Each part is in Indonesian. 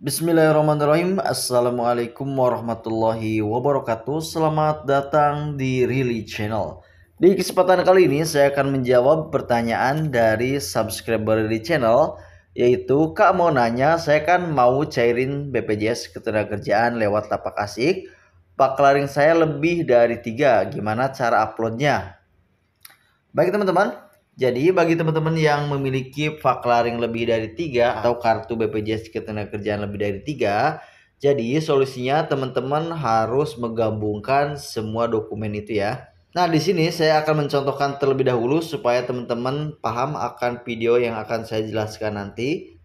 Bismillahirrahmanirrahim Assalamualaikum warahmatullahi wabarakatuh Selamat datang di Really Channel Di kesempatan kali ini saya akan menjawab pertanyaan dari subscriber di channel Yaitu Kak mau nanya saya kan mau cairin BPJS Ketenagakerjaan lewat tapak asik Pak laring saya lebih dari tiga, gimana cara uploadnya? Baik teman-teman, jadi bagi teman-teman yang memiliki faklaring lebih dari tiga atau kartu BPJS Ketenagakerjaan lebih dari tiga, jadi solusinya teman-teman harus menggabungkan semua dokumen itu ya. Nah, di sini saya akan mencontohkan terlebih dahulu supaya teman-teman paham akan video yang akan saya jelaskan nanti.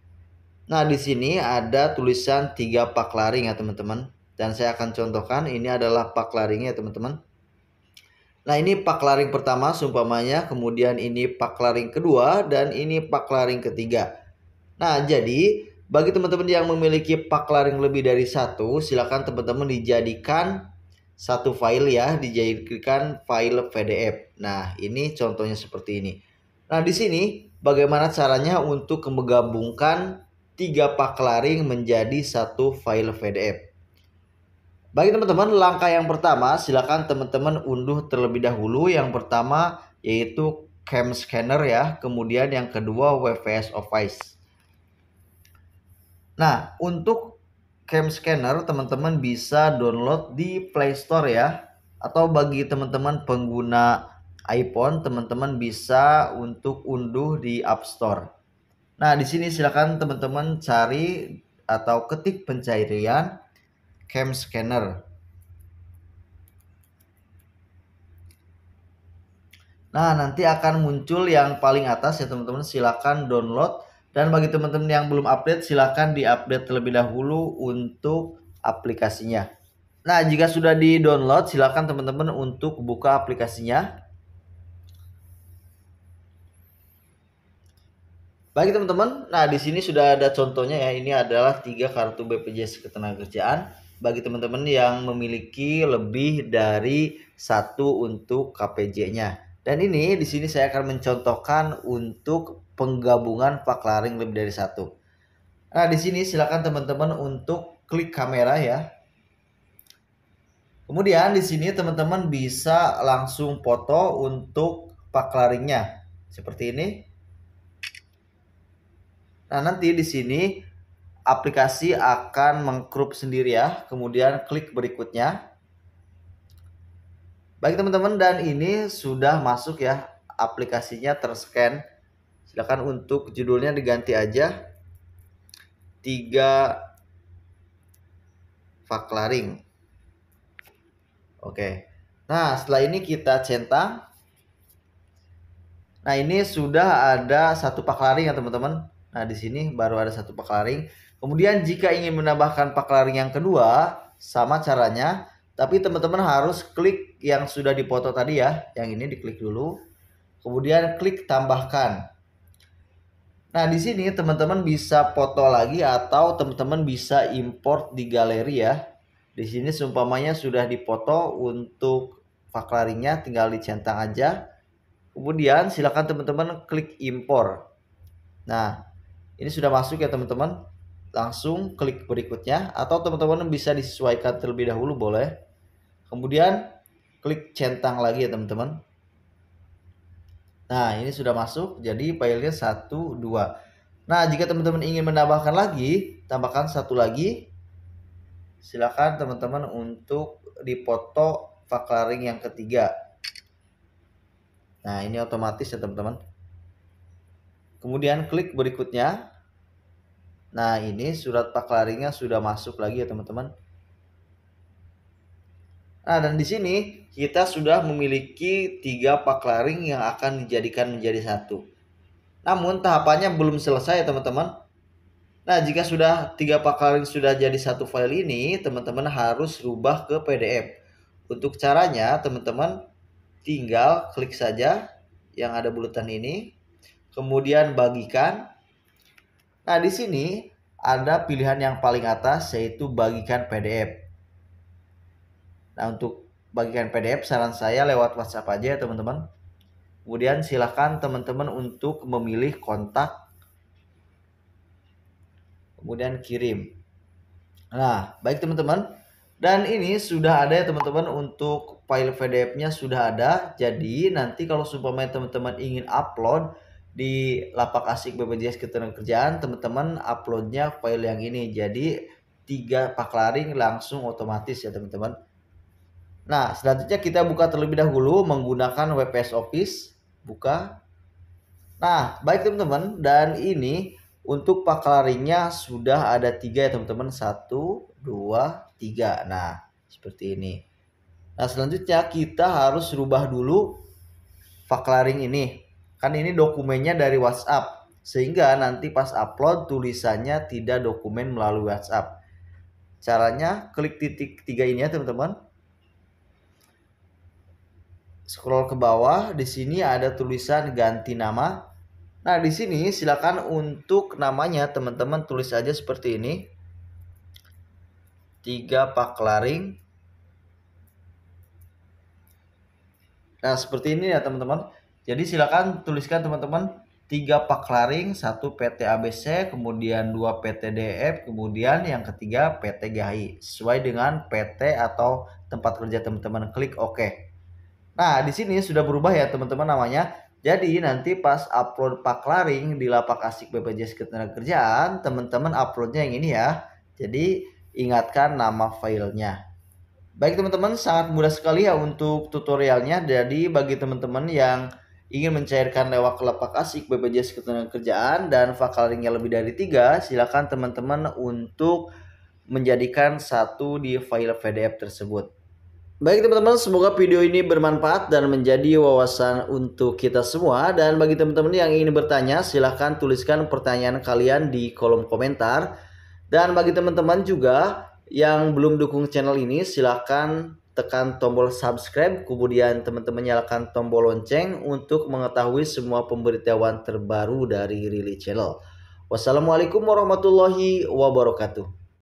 Nah, di sini ada tulisan tiga pak ya, teman-teman. Dan saya akan contohkan ini adalah pak laringnya, teman-teman. Nah ini pak laring pertama seumpamanya, kemudian ini pak laring kedua, dan ini pak laring ketiga. Nah jadi bagi teman-teman yang memiliki pak laring lebih dari satu, silakan teman-teman dijadikan satu file ya, dijadikan file PDF. Nah ini contohnya seperti ini. Nah di sini bagaimana caranya untuk menggabungkan tiga pak laring menjadi satu file PDF. Bagi teman-teman, langkah yang pertama silakan teman-teman unduh terlebih dahulu. Yang pertama yaitu Cam Scanner ya, kemudian yang kedua WPS Office. Nah, untuk Cam Scanner teman-teman bisa download di Play Store ya atau bagi teman-teman pengguna iPhone teman-teman bisa untuk unduh di App Store. Nah, di sini silakan teman-teman cari atau ketik pencarian cam scanner. Nah, nanti akan muncul yang paling atas ya teman-teman. Silahkan download. Dan bagi teman-teman yang belum update, silahkan update terlebih dahulu untuk aplikasinya. Nah, jika sudah di-download, silahkan teman-teman untuk buka aplikasinya. Bagi teman-teman, nah di sini sudah ada contohnya ya. Ini adalah tiga kartu BPJS Ketenagakerjaan bagi teman-teman yang memiliki lebih dari satu untuk KPJ-nya. Dan ini di sini saya akan mencontohkan untuk penggabungan paklaring laring lebih dari satu. Nah di sini silakan teman-teman untuk klik kamera ya. Kemudian di sini teman-teman bisa langsung foto untuk paklaringnya laringnya seperti ini. Nah nanti di sini aplikasi akan mengkrup sendiri ya. Kemudian klik berikutnya. Baik teman-teman dan ini sudah masuk ya aplikasinya terscan. Silakan untuk judulnya diganti aja. tiga Faklaring. Oke. Nah, setelah ini kita centang. Nah, ini sudah ada satu Paklaring, ya, teman-teman. Nah, di sini baru ada satu Paklaring. Kemudian jika ingin menambahkan pak yang kedua, sama caranya, tapi teman-teman harus klik yang sudah dipoto tadi ya, yang ini diklik dulu. Kemudian klik tambahkan. Nah, di sini teman-teman bisa foto lagi atau teman-teman bisa import di galeri ya. Di sini seumpamanya sudah dipoto untuk paklaringnya tinggal dicentang aja. Kemudian silakan teman-teman klik import. Nah, ini sudah masuk ya teman-teman langsung klik berikutnya atau teman-teman bisa disesuaikan terlebih dahulu boleh. Kemudian klik centang lagi ya teman-teman. Nah ini sudah masuk jadi filenya satu dua Nah jika teman-teman ingin menambahkan lagi, tambahkan satu lagi. Silakan teman-teman untuk dipoto faklaring yang ketiga. Nah ini otomatis ya teman-teman. Kemudian klik berikutnya Nah ini surat paklaringnya sudah masuk lagi ya teman-teman. Nah dan di sini kita sudah memiliki tiga paklaring yang akan dijadikan menjadi satu. Namun tahapannya belum selesai ya teman-teman. Nah jika sudah tiga paklaring sudah jadi satu file ini teman-teman harus rubah ke PDF. Untuk caranya teman-teman tinggal klik saja yang ada bulatan ini. Kemudian bagikan Nah, di sini ada pilihan yang paling atas yaitu bagikan PDF. Nah, untuk bagikan PDF saran saya lewat WhatsApp aja ya, teman-teman. Kemudian silakan teman-teman untuk memilih kontak. Kemudian kirim. Nah, baik teman-teman. Dan ini sudah ada ya teman-teman untuk file PDF-nya sudah ada. Jadi nanti kalau supaya teman-teman ingin upload, di lapak asik BPJS Ketenagakerjaan teman-teman uploadnya file yang ini jadi tiga paklaring langsung otomatis ya teman-teman nah selanjutnya kita buka terlebih dahulu menggunakan WPS Office buka nah baik teman-teman dan ini untuk paklaringnya sudah ada tiga ya teman-teman satu dua tiga nah seperti ini nah selanjutnya kita harus rubah dulu paklaring ini kan ini dokumennya dari WhatsApp sehingga nanti pas upload tulisannya tidak dokumen melalui WhatsApp. Caranya klik titik tiga ini ya teman-teman. Scroll ke bawah, di sini ada tulisan ganti nama. Nah, di sini silakan untuk namanya teman-teman tulis aja seperti ini. 3 pak laring. Nah, seperti ini ya teman-teman. Jadi silakan tuliskan teman-teman tiga paklaring satu PT ABC, kemudian dua PT DF, kemudian yang ketiga PT GHI sesuai dengan PT atau tempat kerja teman-teman klik OK. Nah di sini sudah berubah ya teman-teman namanya. Jadi nanti pas upload paklaring di lapak asik BPJS Ketenagakerjaan, teman-teman uploadnya yang ini ya. Jadi ingatkan nama filenya. Baik teman-teman, sangat mudah sekali ya untuk tutorialnya. Jadi bagi teman-teman yang ingin mencairkan lewat kelapa asik BPJS Ketenagakerjaan dan ringnya lebih dari tiga, silakan teman-teman untuk menjadikan satu di file PDF tersebut. Baik teman-teman, semoga video ini bermanfaat dan menjadi wawasan untuk kita semua. Dan bagi teman-teman yang ingin bertanya, silahkan tuliskan pertanyaan kalian di kolom komentar. Dan bagi teman-teman juga yang belum dukung channel ini, silahkan tekan tombol subscribe, kemudian teman-teman nyalakan tombol lonceng untuk mengetahui semua pemberitahuan terbaru dari Rili Channel. Wassalamualaikum warahmatullahi wabarakatuh.